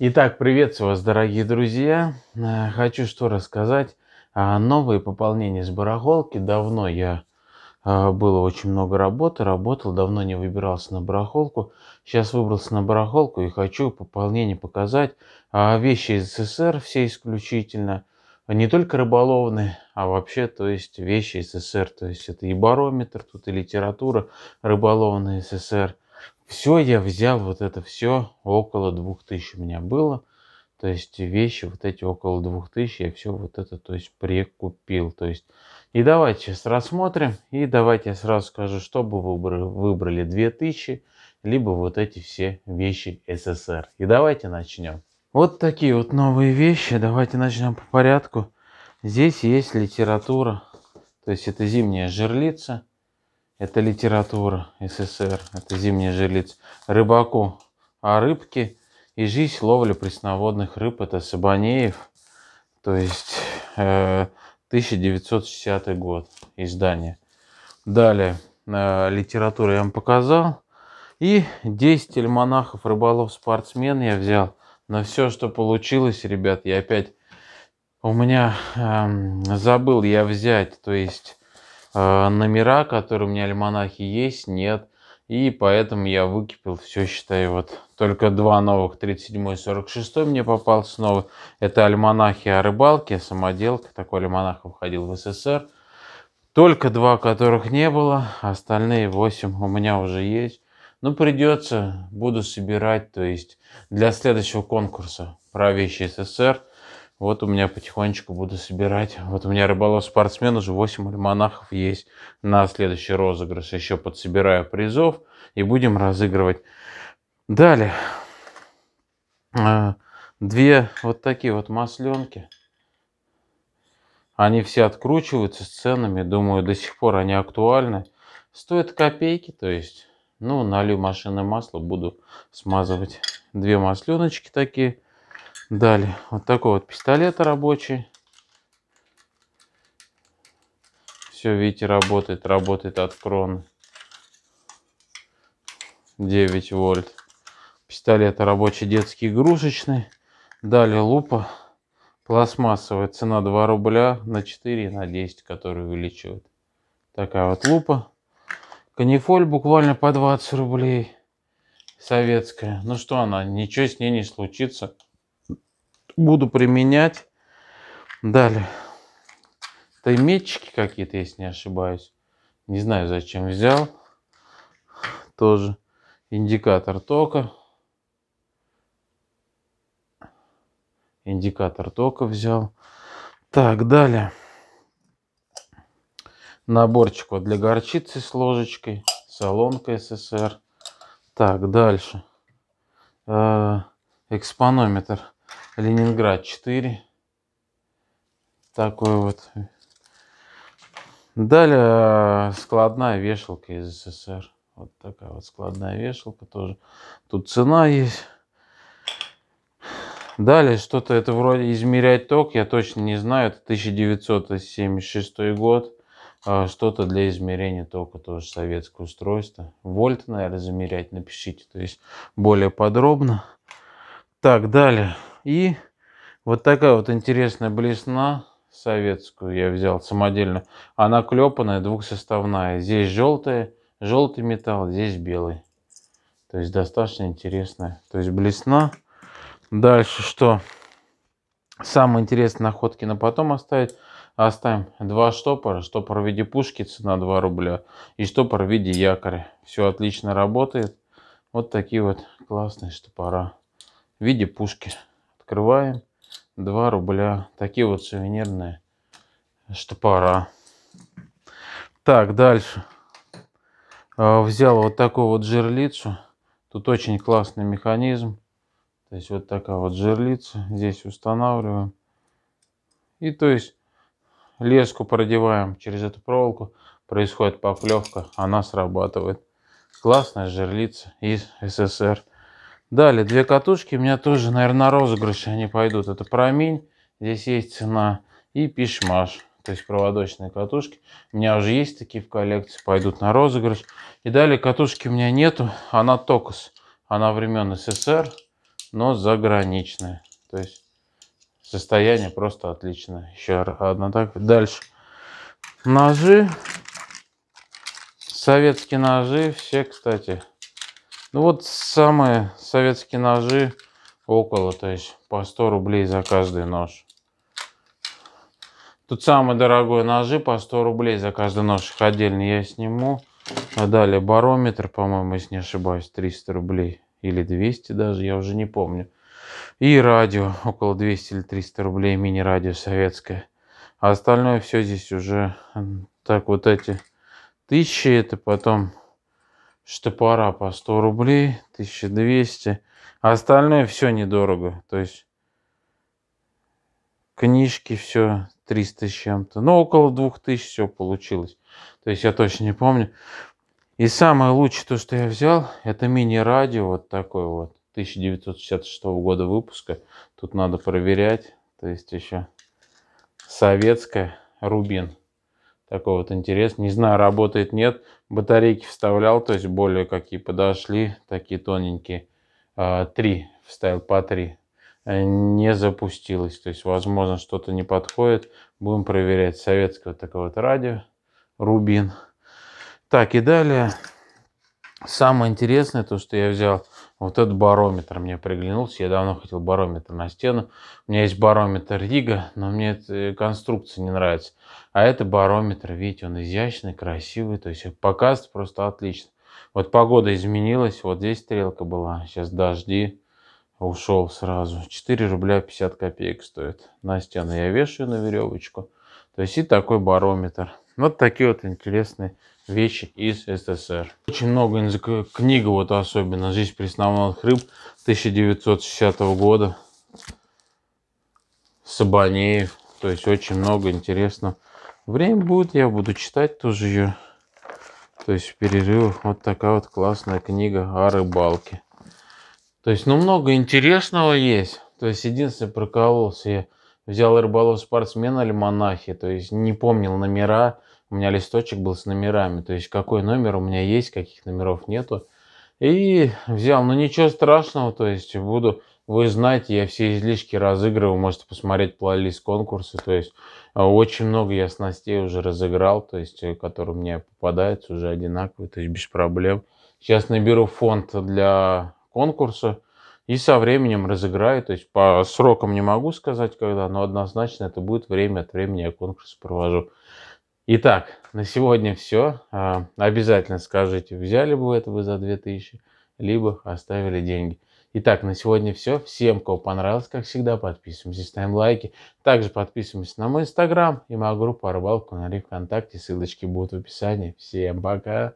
Итак, приветствую вас, дорогие друзья. Э, хочу что рассказать. Новые пополнения с барахолки. Давно я э, было очень много работы, работал, давно не выбирался на барахолку. Сейчас выбрался на барахолку и хочу пополнение показать. А вещи из СССР все исключительно. Не только рыболовные, а вообще, то есть вещи из СССР. То есть это и барометр, тут и литература рыболовная СССР все я взял, вот это все, около 2000 у меня было. То есть вещи вот эти около 2000, я все вот это, то есть прикупил. То есть и давайте сейчас рассмотрим. И давайте я сразу скажу, чтобы бы вы выбрали 2000, либо вот эти все вещи СССР. И давайте начнем. Вот такие вот новые вещи. Давайте начнем по порядку. Здесь есть литература. То есть это зимняя жерлица. Это литература СССР, это зимний жилец. Рыбаку о а рыбке и жизнь ловли пресноводных рыб, это Сабанеев, то есть э, 1960 год издание. Далее, э, литературу я вам показал. И 10 монахов рыболов-спортсмен я взял. На все, что получилось, ребят, я опять у меня э, забыл я взять, то есть а, номера, которые у меня альманахи есть, нет. И поэтому я выкипел все, считаю, вот только два новых, 37 и 46 мне попал снова. Это альманахи о рыбалке, самоделка, такой альманах входил в СССР. Только два, которых не было, остальные восемь у меня уже есть. Ну, придется, буду собирать, то есть для следующего конкурса про вещи СССР – вот у меня потихонечку буду собирать. Вот у меня рыболов-спортсмен, уже 8 альманахов есть на следующий розыгрыш. Еще подсобираю призов и будем разыгрывать. Далее. А, две вот такие вот масленки. Они все откручиваются с ценами. Думаю, до сих пор они актуальны. Стоят копейки, то есть, ну, налью машинное масло, буду смазывать. Две масленочки такие. Далее, вот такой вот пистолет рабочий. Все, видите, работает, работает от кроны. 9 вольт. Пистолет рабочий, детский, игрушечный. Далее лупа пластмассовая, цена 2 рубля на 4, на 10, которые увеличивают. Такая вот лупа. Канифоль буквально по 20 рублей. Советская. Ну что она, ничего с ней не случится буду применять. Далее. Тайметчики какие-то, если не ошибаюсь. Не знаю, зачем взял. Тоже индикатор тока. Индикатор тока взял. Так, далее. Наборчик вот для горчицы с ложечкой. Солонка СССР. Так, дальше. Э, экспонометр Ленинград 4. Такой вот. Далее э, складная вешалка из СССР. Вот такая вот складная вешалка тоже. Тут цена есть. Далее что-то это вроде измерять ток, я точно не знаю, это 1976 год. А, что-то для измерения тока, тоже советское устройство. Вольт, наверное, замерять, напишите, то есть более подробно. Так, далее. И вот такая вот интересная блесна советскую я взял самодельно. Она клепанная, двухсоставная. Здесь желтая, желтый металл, здесь белый. То есть достаточно интересная. То есть блесна. Дальше что? Самые интересные находки на потом оставить. Оставим два штопора. Штопор в виде пушки, цена 2 рубля. И штопор в виде якоря. Все отлично работает. Вот такие вот классные штопора в виде пушки. Открываем. 2 рубля. Такие вот сувенирные штопора. Так, дальше. А, взял вот такую вот жерлицу. Тут очень классный механизм. То есть вот такая вот жерлица. Здесь устанавливаем. И то есть леску продеваем через эту проволоку. Происходит поклевка. Она срабатывает. Классная жерлица из СССР. Далее, две катушки у меня тоже, наверное, на розыгрыш они пойдут. Это промень, здесь есть цена, и пишмаш, то есть проводочные катушки. У меня уже есть такие в коллекции, пойдут на розыгрыш. И далее катушки у меня нету, она токос, она времен СССР, но заграничная. То есть состояние просто отличное. Еще одна так. Дальше. Ножи. Советские ножи. Все, кстати, ну вот самые советские ножи около, то есть по 100 рублей за каждый нож. Тут самые дорогие ножи по 100 рублей за каждый нож. Их отдельно я сниму. А далее барометр, по-моему, если не ошибаюсь, 300 рублей. Или 200 даже, я уже не помню. И радио, около 200 или 300 рублей, мини-радио советское. А остальное все здесь уже, так вот эти тысячи, это потом штепора по 100 рублей, 1200. А остальное все недорого. То есть книжки все 300 с чем-то. Ну, около 2000 все получилось. То есть я точно не помню. И самое лучшее то, что я взял, это мини-радио вот такое вот. 1966 года выпуска. Тут надо проверять. То есть еще советская Рубин такой вот интерес. Не знаю, работает, нет. Батарейки вставлял, то есть более какие подошли, такие тоненькие. А, три вставил по три. Э, не запустилось, то есть, возможно, что-то не подходит. Будем проверять советского такого такое вот радио. Рубин. Так, и далее. Самое интересное, то, что я взял вот этот барометр мне приглянулся. Я давно хотел барометр на стену. У меня есть барометр Рига, но мне эта э, конструкция не нравится. А это барометр, видите, он изящный, красивый. То есть показывает просто отлично. Вот погода изменилась. Вот здесь стрелка была. Сейчас дожди. Ушел сразу. 4 рубля 50 копеек стоит. На стену я вешаю на веревочку. То есть и такой барометр. Вот такие вот интересные вещи из СССР. Очень много книг, вот особенно «Жизнь пресноводных рыб» 1960 года, Сабанеев, то есть очень много интересного. Время будет, я буду читать тоже ее. То есть в вот такая вот классная книга о рыбалке. То есть, ну, много интересного есть. То есть, единственное, прокололся я. Взял рыболов или монахи, то есть не помнил номера, у меня листочек был с номерами, то есть какой номер у меня есть, каких номеров нету. И взял, ну ничего страшного, то есть буду, вы знаете, я все излишки разыгрываю, можете посмотреть плейлист конкурса, то есть а, очень много я снастей уже разыграл, то есть э, которые мне попадаются уже одинаковые, то есть без проблем. Сейчас наберу фонд для конкурса и со временем разыграю, то есть по срокам не могу сказать когда, но однозначно это будет время от времени я конкурс провожу. Итак, на сегодня все. А, обязательно скажите, взяли бы это вы за 2000, либо оставили деньги. Итак, на сегодня все. Всем, кому понравилось, как всегда, подписываемся, ставим лайки. Также подписываемся на мой инстаграм и мою группу «Рыбалку» на ВКонтакте. Ссылочки будут в описании. Всем пока!